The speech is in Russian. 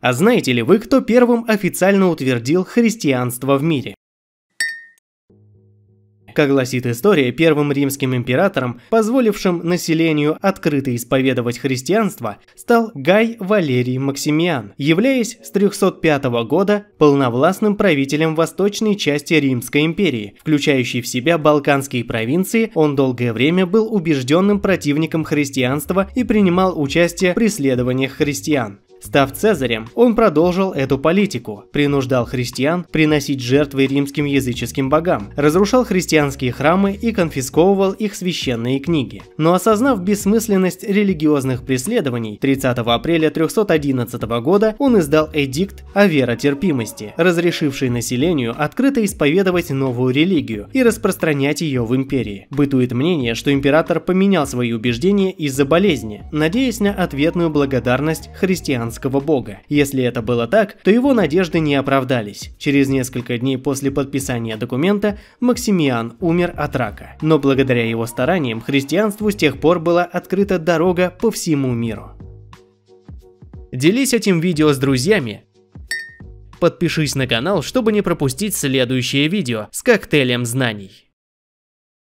А знаете ли вы, кто первым официально утвердил христианство в мире? Как гласит история, первым римским императором, позволившим населению открыто исповедовать христианство, стал Гай Валерий Максимиан, являясь с 305 года полновластным правителем восточной части Римской империи, включающей в себя балканские провинции, он долгое время был убежденным противником христианства и принимал участие в преследованиях христиан. Став цезарем, он продолжил эту политику, принуждал христиан приносить жертвы римским языческим богам, разрушал христианские храмы и конфисковывал их священные книги. Но осознав бессмысленность религиозных преследований, 30 апреля 311 года он издал эдикт о веротерпимости, разрешивший населению открыто исповедовать новую религию и распространять ее в империи. Бытует мнение, что император поменял свои убеждения из-за болезни, надеясь на ответную благодарность христиан христианского бога. Если это было так, то его надежды не оправдались. Через несколько дней после подписания документа Максимиан умер от рака. Но благодаря его стараниям христианству с тех пор была открыта дорога по всему миру. Делись этим видео с друзьями, подпишись на канал, чтобы не пропустить следующее видео с коктейлем знаний.